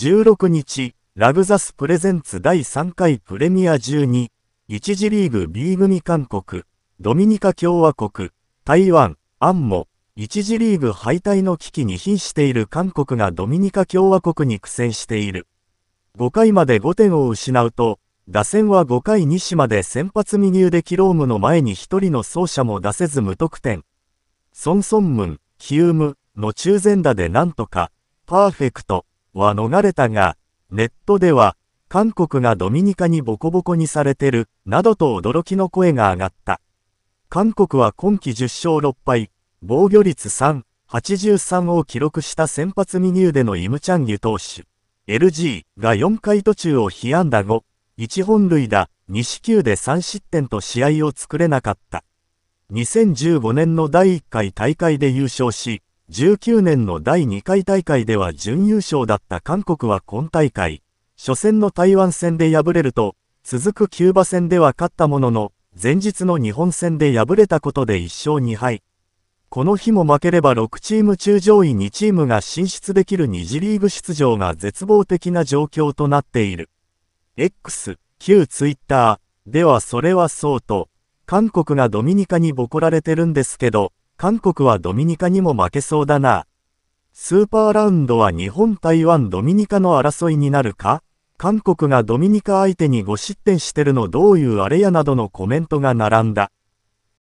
16日、ラグザスプレゼンツ第3回プレミア12、1次リーグ B 組韓国、ドミニカ共和国、台湾、アンモ、1次リーグ敗退の危機に瀕している韓国がドミニカ共和国に苦戦している。5回まで5点を失うと、打線は5回西まで先発右腕でキロームの前に1人の走者も出せず無得点。ソン・ソンムン、キウムの中前打でなんとか、パーフェクト、は逃れたが、ネットでは、韓国がドミニカにボコボコにされてる、などと驚きの声が上がった。韓国は今季10勝6敗、防御率3、83を記録した先発ミニューでのイムチャンユ投手。LG が4回途中を被安打後、1本塁打、2四球で3失点と試合を作れなかった。2015年の第1回大会で優勝し、19年の第2回大会では準優勝だった韓国は今大会、初戦の台湾戦で敗れると、続くキューバ戦では勝ったものの、前日の日本戦で敗れたことで1勝2敗。この日も負ければ6チーム中上位2チームが進出できる2次リーグ出場が絶望的な状況となっている。X、旧 Twitter ではそれはそうと、韓国がドミニカにボコられてるんですけど、韓国はドミニカにも負けそうだな。スーパーラウンドは日本台湾ドミニカの争いになるか韓国がドミニカ相手に5失点してるのどういうあれやなどのコメントが並んだ。